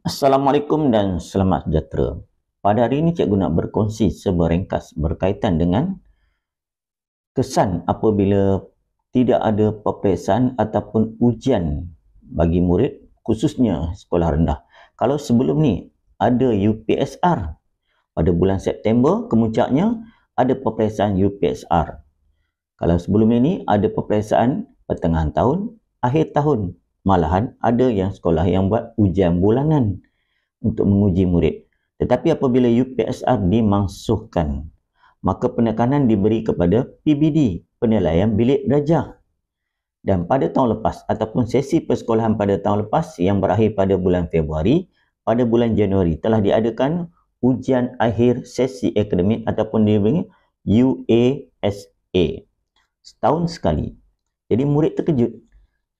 Assalamualaikum dan selamat sejahtera. Pada hari ini cikgu nak berkongsi seberingkas berkaitan dengan kesan apabila tidak ada peperiksaan ataupun ujian bagi murid khususnya sekolah rendah. Kalau sebelum ni ada UPSR pada bulan September kemuncaknya ada peperiksaan UPSR. Kalau sebelum ini ada peperiksaan pertengahan tahun, akhir tahun Malahan ada yang sekolah yang buat ujian bulanan untuk menguji murid. Tetapi apabila UPSR dimansuhkan, maka penekanan diberi kepada PBD, penilaian bilik darjah. Dan pada tahun lepas ataupun sesi persekolahan pada tahun lepas yang berakhir pada bulan Februari, pada bulan Januari telah diadakan ujian akhir sesi akademik ataupun diberi UASA. Setahun sekali. Jadi murid terkejut,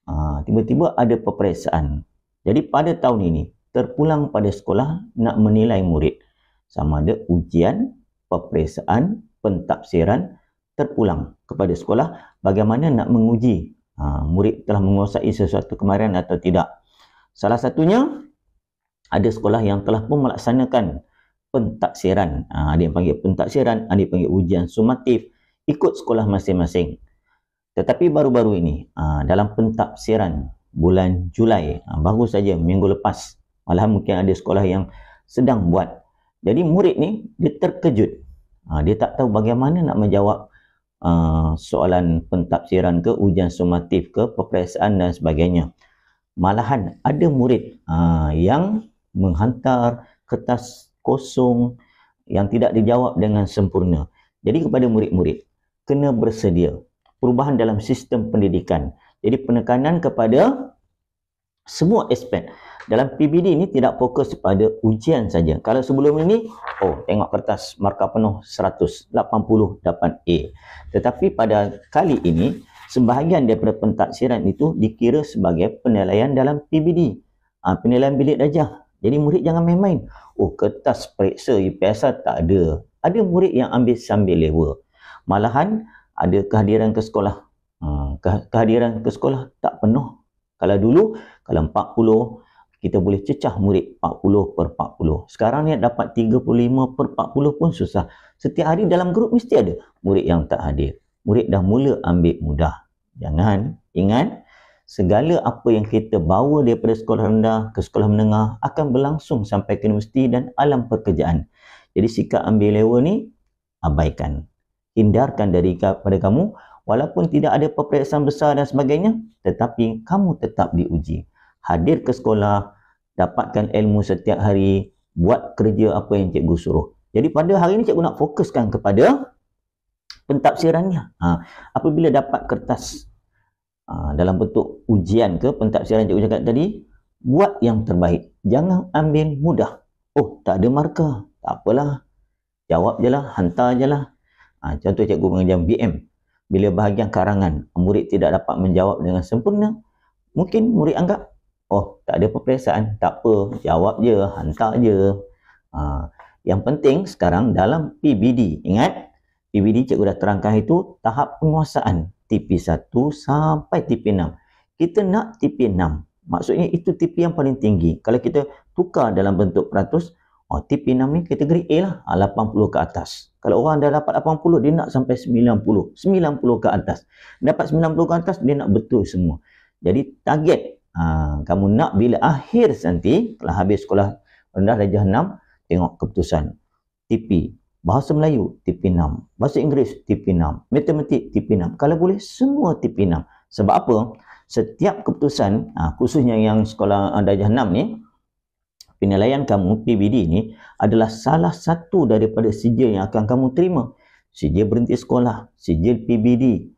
Ha, tiba-tiba ada peperiksaan. Jadi pada tahun ini, terpulang pada sekolah nak menilai murid. Sama ada ujian, peperiksaan, pentafsiran, terpulang kepada sekolah bagaimana nak menguji ha, murid telah menguasai sesuatu kemarin atau tidak. Salah satunya, ada sekolah yang telah pun melaksanakan pentaksiran. Ha, ada yang panggil pentaksiran, ada yang panggil ujian sumatif ikut sekolah masing-masing. Tetapi baru-baru ini ah, dalam pentafsiran bulan Julai ah, baru saja minggu lepas malah mungkin ada sekolah yang sedang buat. Jadi murid ni dia terkejut. Ah, dia tak tahu bagaimana nak menjawab soalan pentafsiran ke ujian sumatif ke peperiksaan dan sebagainya. Malahan ada murid yang menghantar kertas kosong yang tidak dijawab dengan sempurna. Jadi kepada murid-murid kena bersedia perubahan dalam sistem pendidikan. Jadi penekanan kepada semua aspek. Dalam PBD ini tidak fokus pada ujian saja. Kalau sebelum ini, oh tengok kertas markah penuh 180 dapat A. Tetapi pada kali ini, sebahagian daripada pentaksiran itu dikira sebagai penilaian dalam PBD. Ha, penilaian bilik darjah. Jadi murid jangan main-main. Oh kertas periksa UPSR tak ada. Ada murid yang ambil sambil lewa. Malahan ada kehadiran ke sekolah. Ha, ke Kehadiran ke sekolah tak penuh. Kalau dulu, kalau 40, kita boleh cecah murid 40 per 40. Sekarang ni dapat 35 per 40 pun susah. Setiap hari dalam grup mesti ada murid yang tak hadir. Murid dah mula ambil mudah. Jangan ingat, segala apa yang kita bawa daripada sekolah rendah ke sekolah menengah akan berlangsung sampai ke universiti dan alam pekerjaan. Jadi sikap ambil lewa ni, abaikan hindarkan daripada kamu walaupun tidak ada peperiksaan besar dan sebagainya tetapi kamu tetap diuji hadir ke sekolah dapatkan ilmu setiap hari buat kerja apa yang cikgu suruh jadi pada hari ini cikgu nak fokuskan kepada pentafsirannya ha, apabila dapat kertas ha, dalam bentuk ujian ke pentafsiran cikgu cakap tadi buat yang terbaik jangan ambil mudah oh tak ada markah tak apalah jawab je lah hantar je lah Ha, contoh cikgu mengajar BM. Bila bahagian karangan, murid tidak dapat menjawab dengan sempurna, mungkin murid anggap, oh tak ada perperiksaan, tak apa, jawab je, hantar je. Ha, yang penting sekarang dalam PBD, ingat, PBD cikgu dah terangkan itu tahap penguasaan TP1 sampai TP6. Kita nak TP6, maksudnya itu TP yang paling tinggi. Kalau kita tukar dalam bentuk peratus, Oh, tip 6 ni kategori A lah. Ha, ah, 80 ke atas. Kalau orang dah dapat 80, dia nak sampai 90. 90 ke atas. Dapat 90 ke atas, dia nak betul semua. Jadi target ha, kamu nak bila akhir nanti, kalau habis sekolah rendah darjah 6, tengok keputusan. TP. Bahasa Melayu, TP6. Bahasa Inggeris, TP6. Matematik, TP6. Kalau boleh, semua TP6. Sebab apa? Setiap keputusan, ha, khususnya yang sekolah darjah 6 ni, penilaian kamu PBD ini adalah salah satu daripada sijil yang akan kamu terima. Sijil berhenti sekolah, sijil PBD,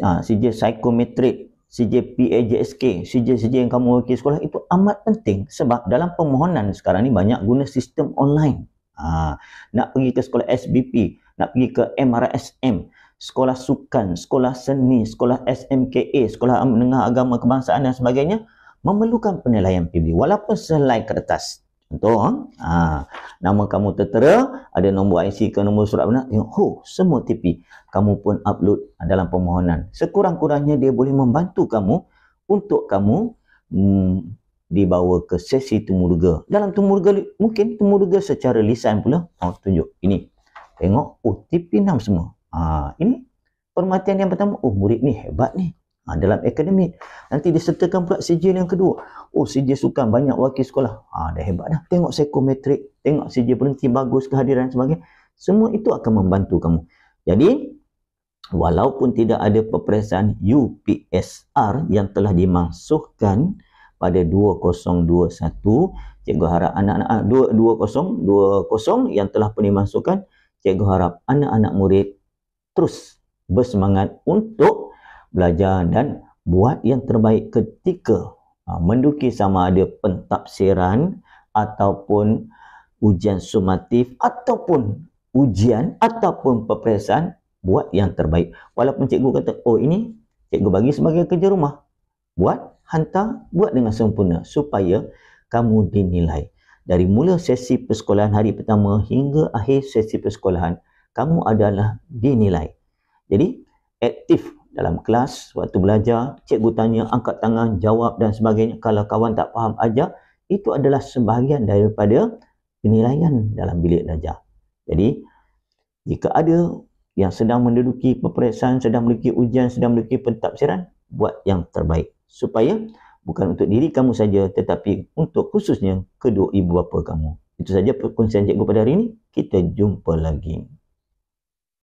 ha, sijil psikometrik, sijil PAJSK, sijil-sijil yang kamu wakil sekolah itu amat penting sebab dalam permohonan sekarang ni banyak guna sistem online. Ha, nak pergi ke sekolah SBP, nak pergi ke MRSM, sekolah sukan, sekolah seni, sekolah SMKA, sekolah menengah agama kebangsaan dan sebagainya, memerlukan penilaian PBB walaupun selai kertas contoh ha, nama kamu tertera ada nombor IC ke nombor surat benar tengok oh, semua TP kamu pun upload dalam permohonan sekurang-kurangnya dia boleh membantu kamu untuk kamu mm, dibawa ke sesi temuduga dalam temuduga mungkin temuduga secara lisan pula oh, tunjuk ini tengok oh TP 6 semua ha, ini permatian yang pertama oh murid ni hebat ni ha, dalam akademik. Nanti disertakan pula sijil yang kedua. Oh, sijil sukan banyak wakil sekolah. Ha, dah hebat dah. Tengok psikometrik, tengok sijil berhenti bagus kehadiran dan sebagainya. Semua itu akan membantu kamu. Jadi, walaupun tidak ada peperiksaan UPSR yang telah dimasukkan pada 2021, cikgu harap anak-anak, 2020, ah, 2020 yang telah pun dimasukkan, cikgu harap anak-anak murid terus bersemangat untuk belajar dan buat yang terbaik ketika ha, menduki sama ada pentafsiran ataupun ujian sumatif ataupun ujian ataupun peperiksaan buat yang terbaik walaupun cikgu kata oh ini cikgu bagi sebagai kerja rumah buat hantar buat dengan sempurna supaya kamu dinilai dari mula sesi persekolahan hari pertama hingga akhir sesi persekolahan kamu adalah dinilai jadi aktif dalam kelas waktu belajar cikgu tanya angkat tangan jawab dan sebagainya kalau kawan tak faham aja, itu adalah sebahagian daripada penilaian dalam bilik belajar jadi jika ada yang sedang menduduki peperiksaan sedang menduduki ujian sedang menduduki pentafsiran buat yang terbaik supaya bukan untuk diri kamu saja tetapi untuk khususnya kedua ibu bapa kamu itu saja perkongsian cikgu pada hari ini kita jumpa lagi